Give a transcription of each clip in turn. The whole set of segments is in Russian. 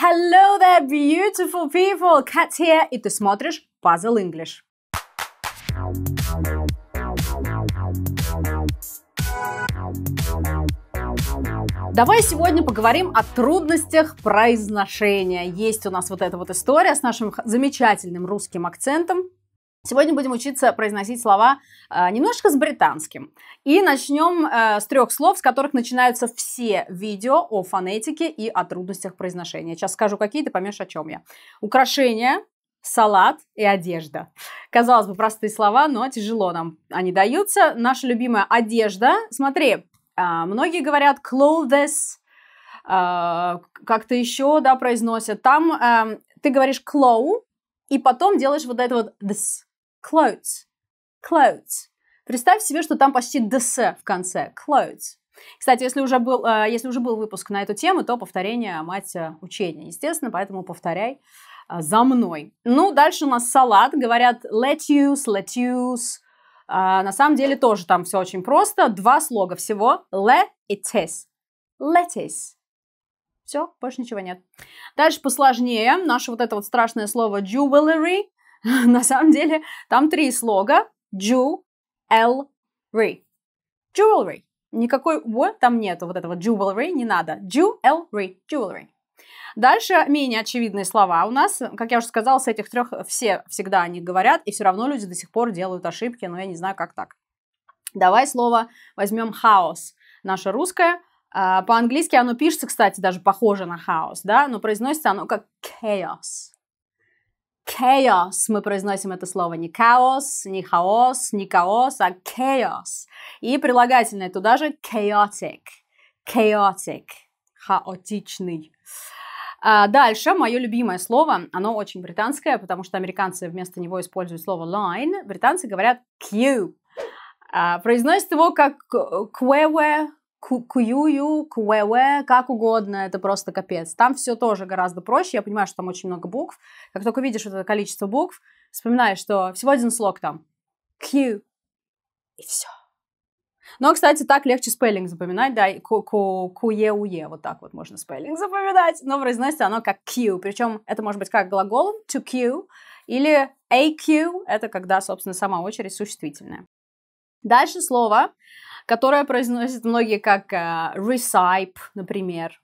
Hello there, beautiful people! Kat here, и ты смотришь Puzzle English. Давай сегодня поговорим о трудностях произношения. Есть у нас вот эта вот история с нашим замечательным русским акцентом, Сегодня будем учиться произносить слова э, немножко с британским. И начнем э, с трех слов, с которых начинаются все видео о фонетике и о трудностях произношения. Сейчас скажу какие, ты поймешь, о чем я. Украшение, салат и одежда. Казалось бы, простые слова, но тяжело нам они даются. Наша любимая одежда. Смотри, э, многие говорят clothes, э, как-то еще, да, произносят. Там эм, ты говоришь clo и потом делаешь вот это вот this. Clothes. Clothes. Представь себе, что там почти «дс» в конце. Clothes. Кстати, если уже, был, э, если уже был выпуск на эту тему, то повторение – мать э, учения, естественно, поэтому повторяй э, за мной. Ну, дальше у нас салат. Говорят lettuce, lettuce. А, на самом деле тоже там все очень просто. Два слога всего. и Lettuce. Lettuce. Все, больше ничего нет. Дальше посложнее. Наше вот это вот страшное слово jewelry. На самом деле там три слога. jewelry, Jewelry. Никакой «в» там нету, вот этого jewelry не надо. Jewelry, jewelry. Дальше менее очевидные слова у нас. Как я уже сказала, с этих трех все всегда они говорят, и все равно люди до сих пор делают ошибки, но я не знаю, как так. Давай слово возьмем хаос. Наше русское. А, по-английски оно пишется, кстати, даже похоже на хаос, да, но произносится оно как chaos chaos. Мы произносим это слово не chaos, не хаос, не chaos, а chaos. И прилагательное туда же chaotic. Chaotic. Хаотичный. А дальше, мое любимое слово, оно очень британское, потому что американцы вместо него используют слово line, британцы говорят Q. А, произносят его как queue куюю, куэуэ, как угодно, это просто капец. Там все тоже гораздо проще, я понимаю, что там очень много букв. Как только видишь вот это количество букв, вспоминаешь, что всего один слог там. Q. И все. Но, ну, а, кстати, так легче спеллинг запоминать, да, куе-уе, вот так вот можно спеллинг запоминать, но произносится оно как Q, причем это может быть как глаголом to Q или AQ, это когда, собственно, сама очередь существительная. Дальше слово которое произносят многие как э, recipe, например.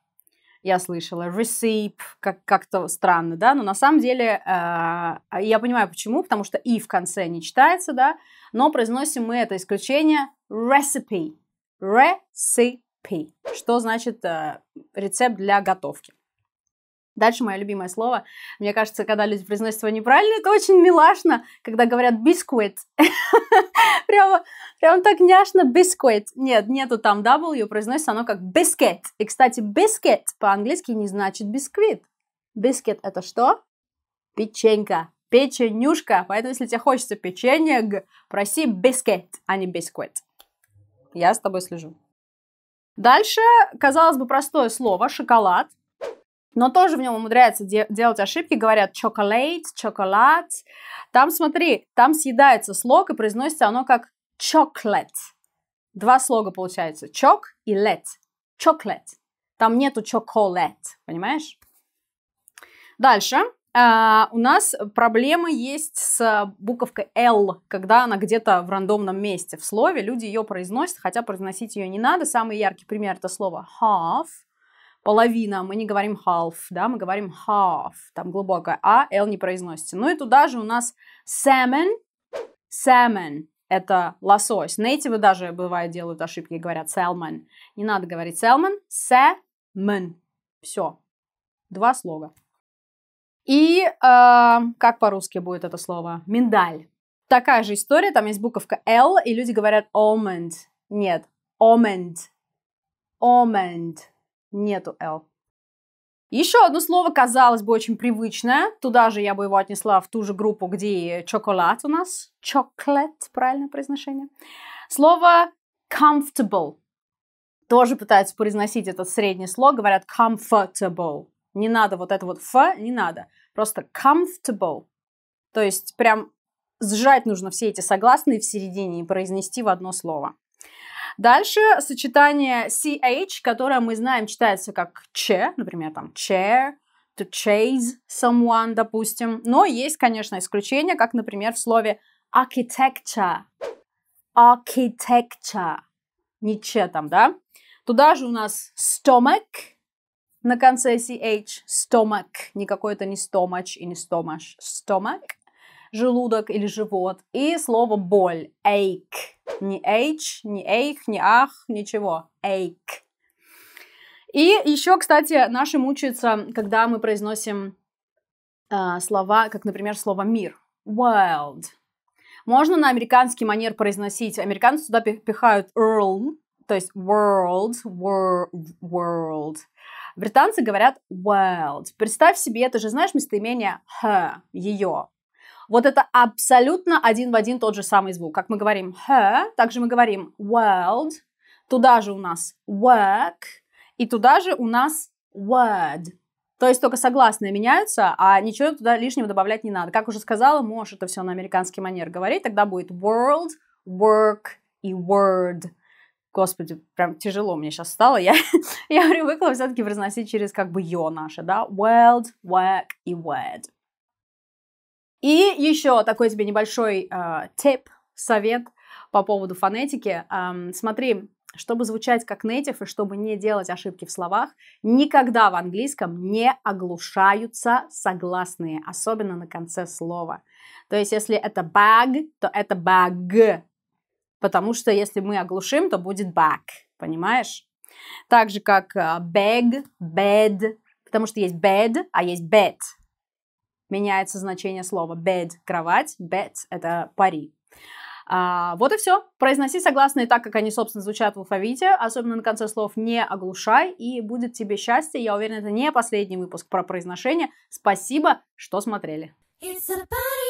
Я слышала recipe, как- как-то странно, да, но на самом деле э, я понимаю почему, потому что и в конце не читается, да, но произносим мы это исключение recipe, recipe, что значит э, рецепт для готовки. Дальше мое любимое слово. Мне кажется, когда люди произносят его неправильно, это очень милашно, когда говорят бисквит. прямо, прямо так няшно бисквит. Нет, нету там W, произносится оно как бискет. И, кстати, бискет по-английски не значит бисквит. Бискет это что? Печенька. Печенюшка. Поэтому, если тебе хочется печенья, проси бискет, а не бисквит. Я с тобой слежу. Дальше, казалось бы, простое слово – шоколад – но тоже в нем умудряется де- делать ошибки, говорят чоколейт, чоколад. Там, смотри, там съедается слог и произносится оно как чоклет. Два слога получается, чок и лет, чоклет. Там нету чоколет, понимаешь? Дальше. Uh, у нас проблемы есть с буковкой л когда она где-то в рандомном месте в слове, люди ее произносят, хотя произносить ее не надо. Самый яркий пример это слово half, половина, мы не говорим half, да, мы говорим half, там глубокое, а L не произносится. Ну и туда же у нас salmon, salmon, это лосось. Нейтивы даже, бывает, делают ошибки и говорят salmon. Не надо говорить salmon, salmon. Все. Два слога. И э, как по-русски будет это слово? Миндаль. Такая же история, там есть буковка L, и люди говорят almond. Нет, almond. Almond нету L. Еще одно слово, казалось бы, очень привычное. Туда же я бы его отнесла в ту же группу, где и шоколад у нас. Чоклет, правильное произношение. Слово comfortable. Тоже пытаются произносить этот средний слог, говорят comfortable. Не надо вот это вот ф, не надо. Просто comfortable. То есть прям сжать нужно все эти согласные в середине и произнести в одно слово. Дальше сочетание CH, которое мы знаем читается как Ч, например, там chair, to chase someone, допустим. Но есть, конечно, исключения, как, например, в слове architecture. Architecture. Не че там, да? Туда же у нас stomach на конце ch, stomach. Никакой это не stomach и не stomach. Stomach, желудок или живот. И слово боль, ache. Не эйч, не эйх, не ах, ничего. Эйк. И еще, кстати, наши мучаются, когда мы произносим э, слова, как, например, слово мир. World. Можно на американский манер произносить. Американцы сюда пихают earl, то есть world, world, world. Британцы говорят world. Представь себе, это же знаешь местоимение her, ее. Вот это абсолютно один в один тот же самый звук. Как мы говорим her, также мы говорим world, туда же у нас work, и туда же у нас word. То есть только согласные меняются, а ничего туда лишнего добавлять не надо. Как уже сказала, можешь это все на американский манер говорить, тогда будет world, work и word. Господи, прям тяжело мне сейчас стало. Я, я привыкла все-таки произносить через как бы ё наше, да? World, work и word. И еще такой тебе небольшой э, совет по поводу фонетики. Эм, смотри, чтобы звучать как native и чтобы не делать ошибки в словах, никогда в английском не оглушаются согласные, особенно на конце слова. То есть, если это bag, то это bag, потому что если мы оглушим, то будет bag. понимаешь? Так же, как а, bag, bed, потому что есть bed, а есть bed – меняется значение слова bed – кровать, bed – это пари. А, вот и все. Произноси согласные так, как они, собственно, звучат в алфавите, особенно на конце слов не оглушай, и будет тебе счастье. Я уверена, это не последний выпуск про произношение. Спасибо, что смотрели. It's a party.